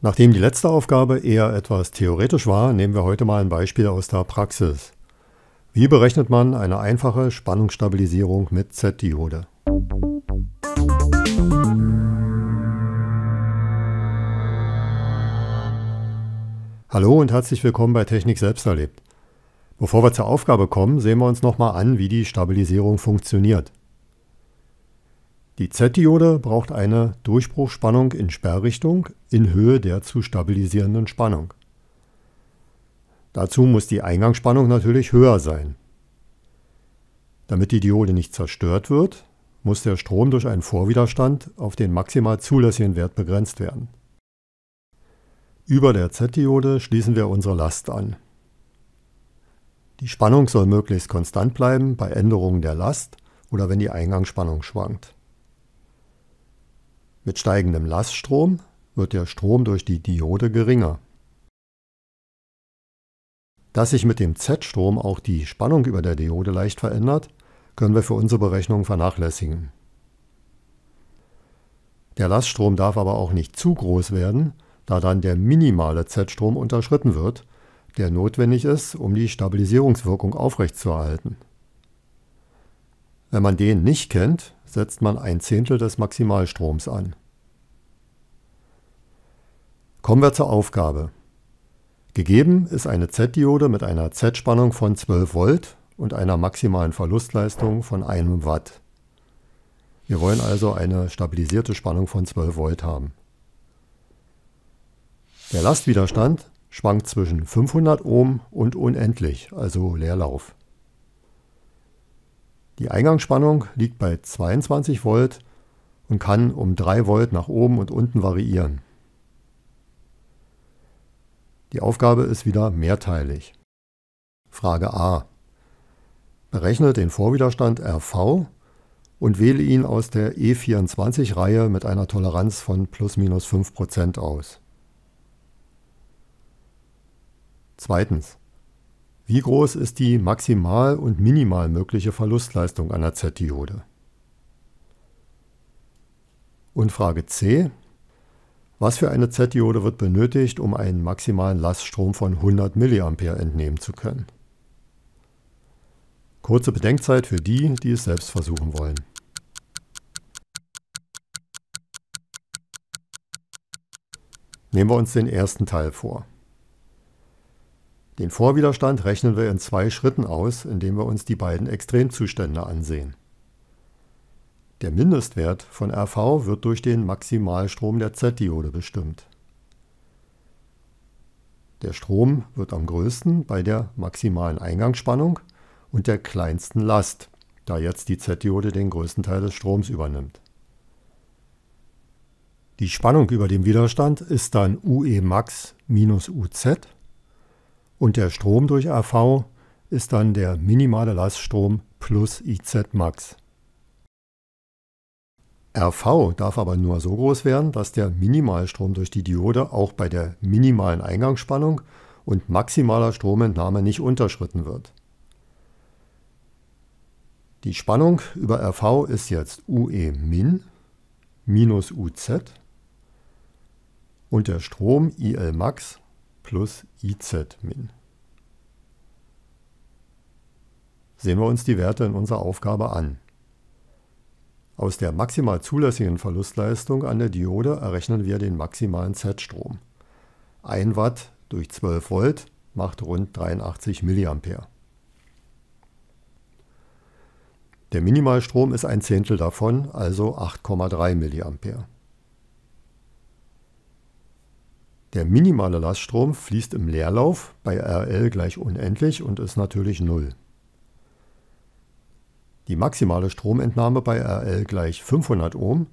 Nachdem die letzte Aufgabe eher etwas theoretisch war, nehmen wir heute mal ein Beispiel aus der Praxis. Wie berechnet man eine einfache Spannungsstabilisierung mit Z-Diode? Hallo und herzlich willkommen bei Technik selbst erlebt. Bevor wir zur Aufgabe kommen, sehen wir uns nochmal an, wie die Stabilisierung funktioniert. Die Z-Diode braucht eine Durchbruchspannung in Sperrrichtung in Höhe der zu stabilisierenden Spannung. Dazu muss die Eingangsspannung natürlich höher sein. Damit die Diode nicht zerstört wird, muss der Strom durch einen Vorwiderstand auf den maximal zulässigen Wert begrenzt werden. Über der Z-Diode schließen wir unsere Last an. Die Spannung soll möglichst konstant bleiben bei Änderungen der Last oder wenn die Eingangsspannung schwankt. Mit steigendem Laststrom wird der Strom durch die Diode geringer. Dass sich mit dem Z-Strom auch die Spannung über der Diode leicht verändert, können wir für unsere Berechnung vernachlässigen. Der Laststrom darf aber auch nicht zu groß werden, da dann der minimale Z-Strom unterschritten wird, der notwendig ist, um die Stabilisierungswirkung aufrechtzuerhalten. Wenn man den nicht kennt, setzt man ein Zehntel des Maximalstroms an. Kommen wir zur Aufgabe. Gegeben ist eine Z-Diode mit einer Z-Spannung von 12 Volt und einer maximalen Verlustleistung von 1 Watt. Wir wollen also eine stabilisierte Spannung von 12 Volt haben. Der Lastwiderstand schwankt zwischen 500 Ohm und unendlich, also Leerlauf. Die Eingangsspannung liegt bei 22 Volt und kann um 3 Volt nach oben und unten variieren. Die Aufgabe ist wieder mehrteilig. Frage A. Berechne den Vorwiderstand RV und wähle ihn aus der E24-Reihe mit einer Toleranz von plus minus 5% aus. Zweitens. Wie groß ist die maximal und minimal mögliche Verlustleistung einer Z-Diode? Und Frage C. Was für eine Z-Diode wird benötigt, um einen maximalen Laststrom von 100 mA entnehmen zu können? Kurze Bedenkzeit für die, die es selbst versuchen wollen. Nehmen wir uns den ersten Teil vor. Den Vorwiderstand rechnen wir in zwei Schritten aus, indem wir uns die beiden Extremzustände ansehen. Der Mindestwert von RV wird durch den Maximalstrom der Z-Diode bestimmt. Der Strom wird am größten bei der maximalen Eingangsspannung und der kleinsten Last, da jetzt die Z-Diode den größten Teil des Stroms übernimmt. Die Spannung über dem Widerstand ist dann UE max minus UZ und der Strom durch AV ist dann der minimale Laststrom plus IZ max. RV darf aber nur so groß werden, dass der Minimalstrom durch die Diode auch bei der minimalen Eingangsspannung und maximaler Stromentnahme nicht unterschritten wird. Die Spannung über RV ist jetzt UE min minus UZ und der Strom IL max plus izmin. Sehen wir uns die Werte in unserer Aufgabe an. Aus der maximal zulässigen Verlustleistung an der Diode errechnen wir den maximalen Z-Strom. 1 Watt durch 12 Volt macht rund 83 mA. Der Minimalstrom ist ein Zehntel davon, also 8,3 mA. Der minimale Laststrom fließt im Leerlauf bei RL gleich unendlich und ist natürlich 0. Die maximale Stromentnahme bei RL gleich 500 Ohm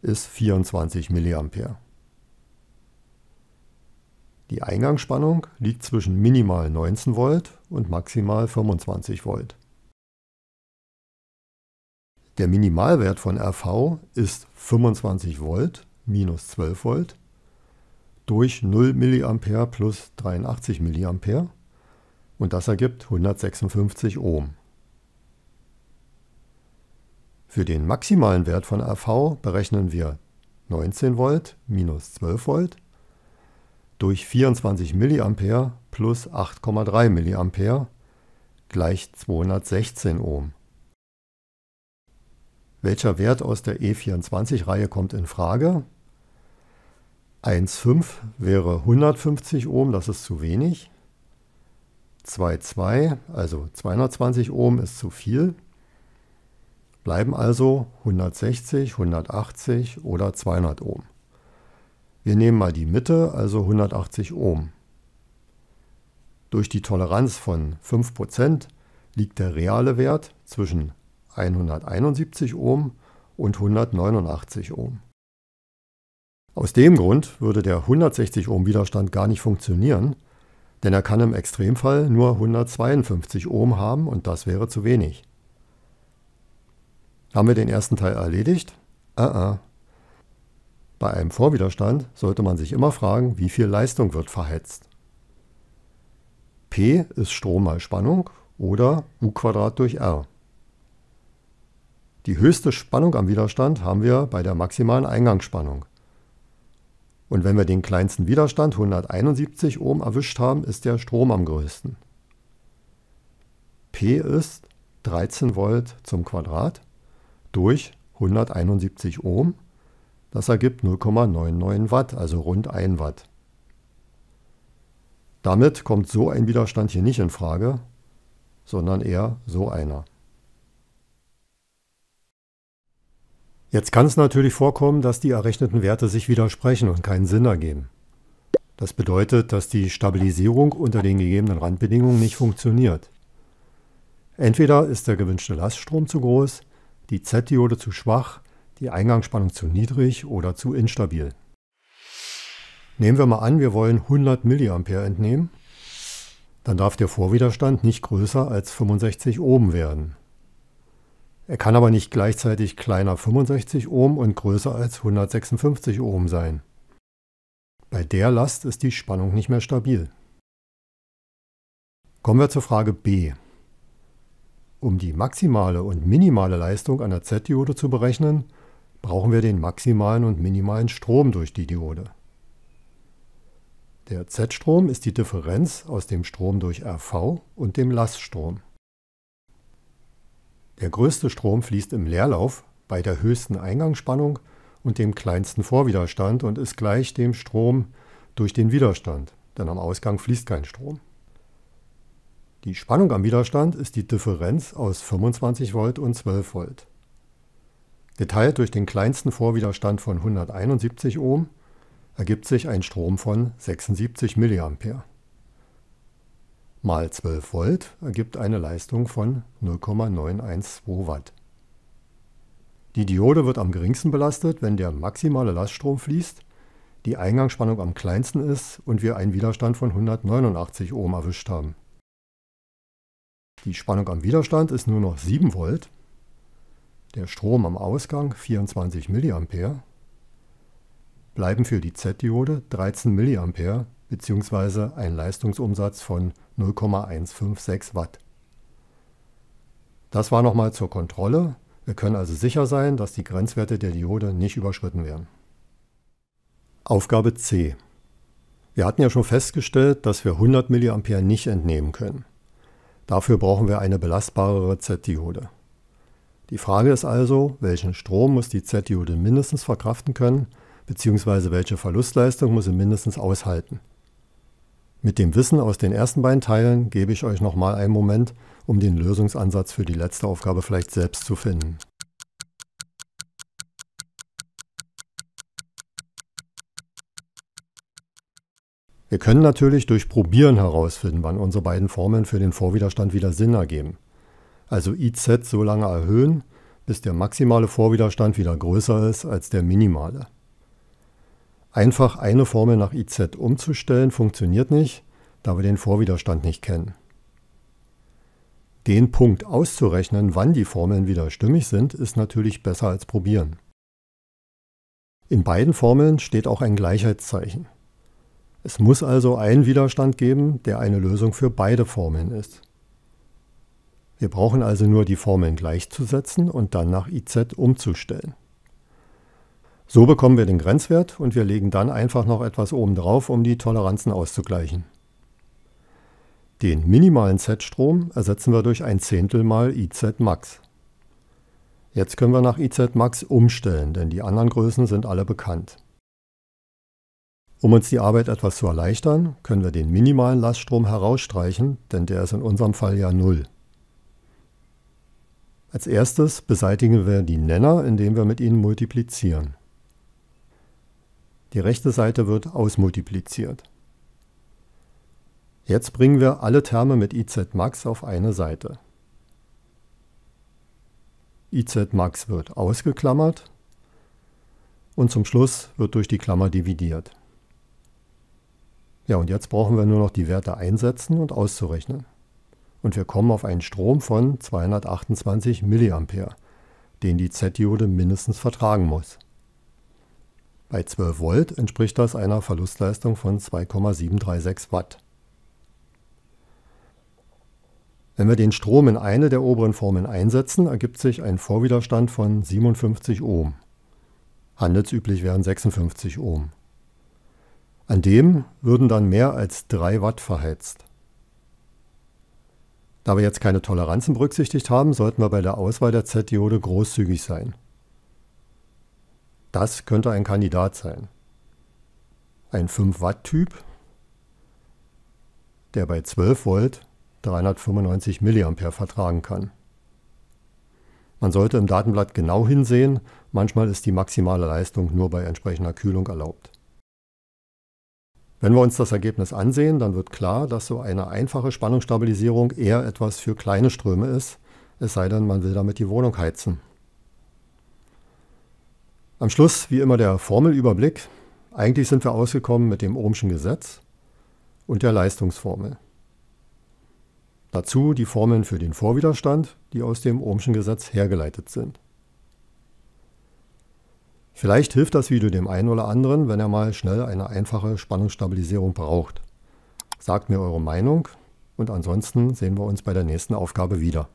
ist 24 mA. Die Eingangsspannung liegt zwischen minimal 19 Volt und maximal 25 Volt. Der Minimalwert von RV ist 25 Volt minus 12 Volt durch 0 mA plus 83 mA und das ergibt 156 Ohm. Für den maximalen Wert von AV berechnen wir 19 Volt minus 12 Volt durch 24 mA plus 8,3 mA gleich 216 Ohm. Welcher Wert aus der E24-Reihe kommt in Frage? 1,5 wäre 150 Ohm, das ist zu wenig. 2,2, also 220 Ohm ist zu viel. Bleiben also 160, 180 oder 200 Ohm. Wir nehmen mal die Mitte, also 180 Ohm. Durch die Toleranz von 5% liegt der reale Wert zwischen 171 Ohm und 189 Ohm. Aus dem Grund würde der 160 Ohm Widerstand gar nicht funktionieren, denn er kann im Extremfall nur 152 Ohm haben und das wäre zu wenig. Haben wir den ersten Teil erledigt? Uh -uh. Bei einem Vorwiderstand sollte man sich immer fragen, wie viel Leistung wird verhetzt. P ist Strom mal Spannung oder U durch R. Die höchste Spannung am Widerstand haben wir bei der maximalen Eingangsspannung. Und wenn wir den kleinsten Widerstand 171 Ohm erwischt haben, ist der Strom am größten. P ist 13 Volt zum Quadrat durch 171 Ohm. Das ergibt 0,99 Watt, also rund 1 Watt. Damit kommt so ein Widerstand hier nicht in Frage, sondern eher so einer. Jetzt kann es natürlich vorkommen, dass die errechneten Werte sich widersprechen und keinen Sinn ergeben. Das bedeutet, dass die Stabilisierung unter den gegebenen Randbedingungen nicht funktioniert. Entweder ist der gewünschte Laststrom zu groß, die Z-Diode zu schwach, die Eingangsspannung zu niedrig oder zu instabil. Nehmen wir mal an, wir wollen 100 mA entnehmen, dann darf der Vorwiderstand nicht größer als 65 Ohm werden. Er kann aber nicht gleichzeitig kleiner 65 Ohm und größer als 156 Ohm sein. Bei der Last ist die Spannung nicht mehr stabil. Kommen wir zur Frage B. Um die maximale und minimale Leistung einer Z-Diode zu berechnen, brauchen wir den maximalen und minimalen Strom durch die Diode. Der Z-Strom ist die Differenz aus dem Strom durch RV und dem Laststrom. Der größte Strom fließt im Leerlauf bei der höchsten Eingangsspannung und dem kleinsten Vorwiderstand und ist gleich dem Strom durch den Widerstand, denn am Ausgang fließt kein Strom. Die Spannung am Widerstand ist die Differenz aus 25 Volt und 12 Volt. Geteilt durch den kleinsten Vorwiderstand von 171 Ohm ergibt sich ein Strom von 76 mA mal 12 Volt ergibt eine Leistung von 0,912 Watt. Die Diode wird am geringsten belastet, wenn der maximale Laststrom fließt, die Eingangsspannung am kleinsten ist und wir einen Widerstand von 189 Ohm erwischt haben. Die Spannung am Widerstand ist nur noch 7 Volt, der Strom am Ausgang 24 mA, bleiben für die Z-Diode 13 mA bzw. ein Leistungsumsatz von 0,156 Watt. Das war nochmal zur Kontrolle. Wir können also sicher sein, dass die Grenzwerte der Diode nicht überschritten werden. Aufgabe C. Wir hatten ja schon festgestellt, dass wir 100 mA nicht entnehmen können. Dafür brauchen wir eine belastbarere Z-Diode. Die Frage ist also, welchen Strom muss die Z-Diode mindestens verkraften können, beziehungsweise welche Verlustleistung muss sie mindestens aushalten. Mit dem Wissen aus den ersten beiden Teilen gebe ich euch nochmal einen Moment, um den Lösungsansatz für die letzte Aufgabe vielleicht selbst zu finden. Wir können natürlich durch Probieren herausfinden, wann unsere beiden Formeln für den Vorwiderstand wieder Sinn ergeben. Also IZ so lange erhöhen, bis der maximale Vorwiderstand wieder größer ist als der minimale. Einfach eine Formel nach IZ umzustellen funktioniert nicht, da wir den Vorwiderstand nicht kennen. Den Punkt auszurechnen, wann die Formeln wieder stimmig sind, ist natürlich besser als probieren. In beiden Formeln steht auch ein Gleichheitszeichen. Es muss also einen Widerstand geben, der eine Lösung für beide Formeln ist. Wir brauchen also nur die Formeln gleichzusetzen und dann nach IZ umzustellen. So bekommen wir den Grenzwert und wir legen dann einfach noch etwas oben drauf, um die Toleranzen auszugleichen. Den minimalen Z-Strom ersetzen wir durch ein Zehntel mal IZ-Max. Jetzt können wir nach IZ-Max umstellen, denn die anderen Größen sind alle bekannt. Um uns die Arbeit etwas zu erleichtern, können wir den minimalen Laststrom herausstreichen, denn der ist in unserem Fall ja 0. Als erstes beseitigen wir die Nenner, indem wir mit ihnen multiplizieren. Die rechte Seite wird ausmultipliziert. Jetzt bringen wir alle Terme mit IZmax auf eine Seite. IZmax wird ausgeklammert und zum Schluss wird durch die Klammer dividiert. Ja, und jetzt brauchen wir nur noch die Werte einsetzen und auszurechnen. Und wir kommen auf einen Strom von 228 mA, den die Z-Diode mindestens vertragen muss. Bei 12 Volt entspricht das einer Verlustleistung von 2,736 Watt. Wenn wir den Strom in eine der oberen Formeln einsetzen, ergibt sich ein Vorwiderstand von 57 Ohm. Handelsüblich wären 56 Ohm. An dem würden dann mehr als 3 Watt verheizt. Da wir jetzt keine Toleranzen berücksichtigt haben, sollten wir bei der Auswahl der Z-Diode großzügig sein. Das könnte ein Kandidat sein. Ein 5-Watt-Typ, der bei 12 Volt 395 mA vertragen kann. Man sollte im Datenblatt genau hinsehen, manchmal ist die maximale Leistung nur bei entsprechender Kühlung erlaubt. Wenn wir uns das Ergebnis ansehen, dann wird klar, dass so eine einfache Spannungsstabilisierung eher etwas für kleine Ströme ist, es sei denn, man will damit die Wohnung heizen. Am Schluss wie immer der Formelüberblick. Eigentlich sind wir ausgekommen mit dem Ohmschen Gesetz und der Leistungsformel. Dazu die Formeln für den Vorwiderstand, die aus dem Ohmschen Gesetz hergeleitet sind. Vielleicht hilft das Video dem einen oder anderen, wenn er mal schnell eine einfache Spannungsstabilisierung braucht. Sagt mir eure Meinung und ansonsten sehen wir uns bei der nächsten Aufgabe wieder.